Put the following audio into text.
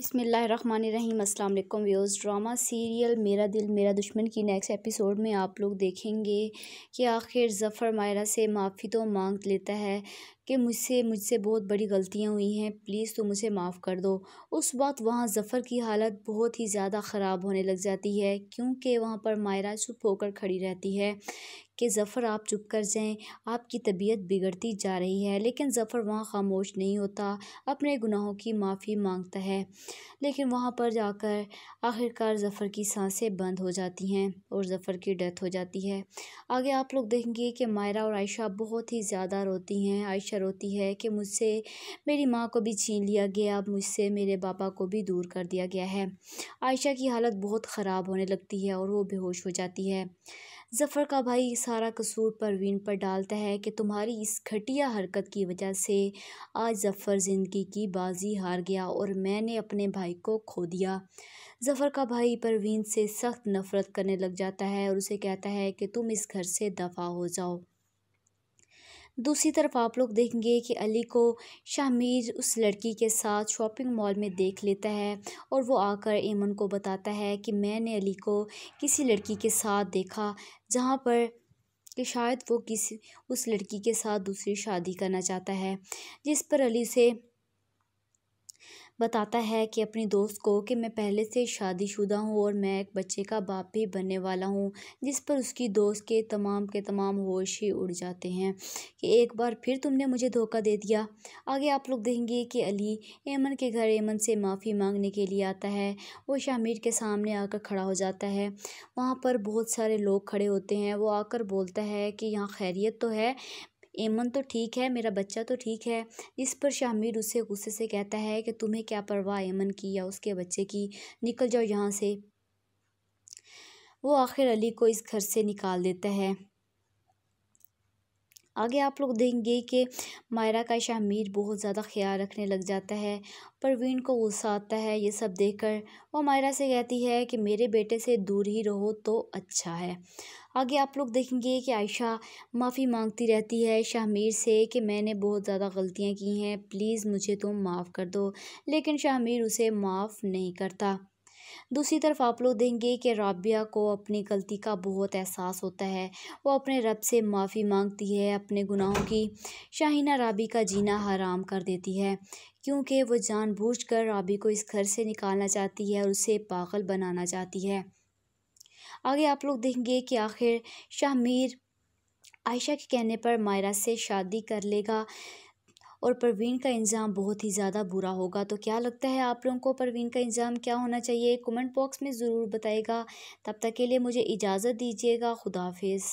अस्सलाम वालेकुम views drama serial मेरा दिल मेरा दुश्मन की नेक्स्ट एपिसोड में आप लोग देखेंगे कि आखिर ज़फ़र मायरा से माफ़ी तो मांग लेता है कि मुझसे मुझसे बहुत बड़ी गलतियाँ हुई हैं प्लीज़ तुम मुझे माफ़ कर दो उस वक़्त वहाँ ज़फ़र की हालत बहुत ही ज़्यादा ख़राब होने लग जाती है क्योंकि वहाँ पर मायरा चुप होकर खड़ी रहती है कि ज़फ़र आप चुप कर जाएं आपकी तबीयत बिगड़ती जा रही है लेकिन ज़फ़र वहाँ खामोश नहीं होता अपने गुनाहों की माफ़ी मांगता है लेकिन वहाँ पर जाकर आखिरकार ज़फ़र की सांसें बंद हो जाती हैं और ज़फ़र की डेथ हो जाती है आगे आप लोग देखेंगे कि मायरा और आयशा बहुत ही ज़्यादा रोती हैं आयशा रोती है कि मुझसे मेरी माँ को भी छीन लिया गया अब मुझसे मेरे पापा को भी दूर कर दिया गया है आयशा की हालत बहुत ख़राब होने लगती है और वो बेहोश हो जाती है जफ़र का भाई सारा कसूर परवीन पर डालता है कि तुम्हारी इस घटिया हरकत की वजह से आज जफ़र ज़िंदगी की बाजी हार गया और मैंने अपने भाई को खो दिया जफ़र का भाई परवीन से सख्त नफ़रत करने लग जाता है और उसे कहता है कि तुम इस घर से दफ़ा हो जाओ दूसरी तरफ आप लोग देखेंगे कि अली को शामीर उस लड़की के साथ शॉपिंग मॉल में देख लेता है और वो आकर एमन को बताता है कि मैंने अली को किसी लड़की के साथ देखा जहाँ पर कि शायद वो किसी उस लड़की के साथ दूसरी शादी करना चाहता है जिस पर अली से बताता है कि अपनी दोस्त को कि मैं पहले से शादीशुदा हूँ और मैं एक बच्चे का बाप भी बनने वाला हूँ जिस पर उसकी दोस्त के तमाम के तमाम होश ही उड़ जाते हैं कि एक बार फिर तुमने मुझे धोखा दे दिया आगे आप लोग देखेंगे कि अली एमन के घर एमन से माफ़ी मांगने के लिए आता है वो शामिर के सामने आकर खड़ा हो जाता है वहाँ पर बहुत सारे लोग खड़े होते हैं वो आकर बोलता है कि यहाँ खैरियत तो है ऐमन तो ठीक है मेरा बच्चा तो ठीक है इस पर शामिर उसे गुस्से से कहता है कि तुम्हें क्या परवाह ऐमन की या उसके बच्चे की निकल जाओ यहाँ से वो आखिर अली को इस घर से निकाल देता है आगे आप लोग देखेंगे कि मायरा का शाहमीर बहुत ज़्यादा ख्याल रखने लग जाता है परवीन को गुस्सा आता है ये सब देखकर वो मायरा से कहती है कि मेरे बेटे से दूर ही रहो तो अच्छा है आगे आप लोग देखेंगे कि आयशा माफ़ी मांगती रहती है शाहमीर से कि मैंने बहुत ज़्यादा गलतियाँ की हैं प्लीज़ मुझे तुम तो माफ़ कर दो लेकिन शाहमीर उसे माफ़ नहीं करता दूसरी तरफ आप लोग देंगे कि राबिया को अपनी गलती का बहुत एहसास होता है वो अपने रब से माफ़ी मांगती है अपने गुनाहों की शाहिना राबी का जीना हराम कर देती है क्योंकि वो जानबूझकर राबी को इस घर से निकालना चाहती है और उसे पागल बनाना चाहती है आगे आप लोग देखेंगे कि आखिर शाहमीर आयशा के कहने पर मायरा से शादी कर लेगा और परवीन का इंज़ाम बहुत ही ज़्यादा बुरा होगा तो क्या लगता है आप लोगों को परवीन का इंज़ाम क्या होना चाहिए कमेंट बॉक्स में ज़रूर बताएगा तब तक के लिए मुझे इजाज़त दीजिएगा खुदाफिज़